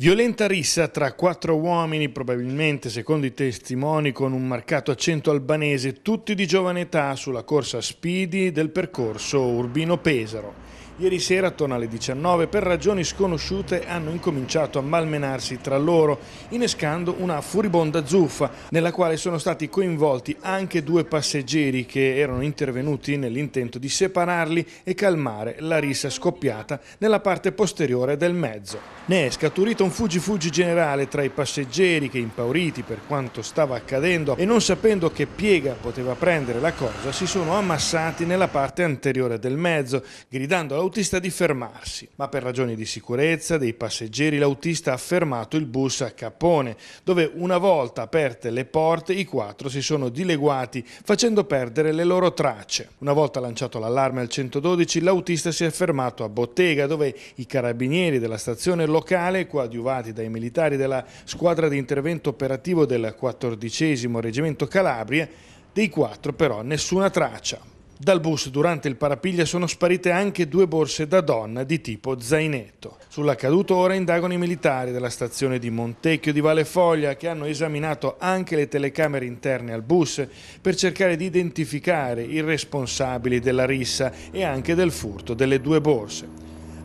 Violenta rissa tra quattro uomini, probabilmente secondo i testimoni con un marcato accento albanese, tutti di giovane età sulla corsa Speedy del percorso Urbino Pesaro. Ieri sera, attorno alle 19, per ragioni sconosciute hanno incominciato a malmenarsi tra loro, innescando una furibonda zuffa, nella quale sono stati coinvolti anche due passeggeri che erano intervenuti nell'intento di separarli e calmare la rissa scoppiata nella parte posteriore del mezzo. Ne è scaturito un fuggi-fuggi generale tra i passeggeri che, impauriti per quanto stava accadendo e non sapendo che piega poteva prendere la cosa, si sono ammassati nella parte anteriore del mezzo, gridando all'autore all'autista di fermarsi, ma per ragioni di sicurezza dei passeggeri l'autista ha fermato il bus a Capone, dove una volta aperte le porte i quattro si sono dileguati facendo perdere le loro tracce. Una volta lanciato l'allarme al 112 l'autista si è fermato a Bottega dove i carabinieri della stazione locale, coadiuvati dai militari della squadra di intervento operativo del 14 reggimento Calabria, dei quattro però nessuna traccia. Dal bus durante il parapiglia sono sparite anche due borse da donna di tipo zainetto. Sull'accaduto ora indagano i militari della stazione di Montecchio di Valle Foglia che hanno esaminato anche le telecamere interne al bus per cercare di identificare i responsabili della rissa e anche del furto delle due borse.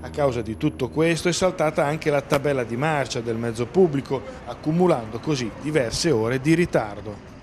A causa di tutto questo è saltata anche la tabella di marcia del mezzo pubblico, accumulando così diverse ore di ritardo.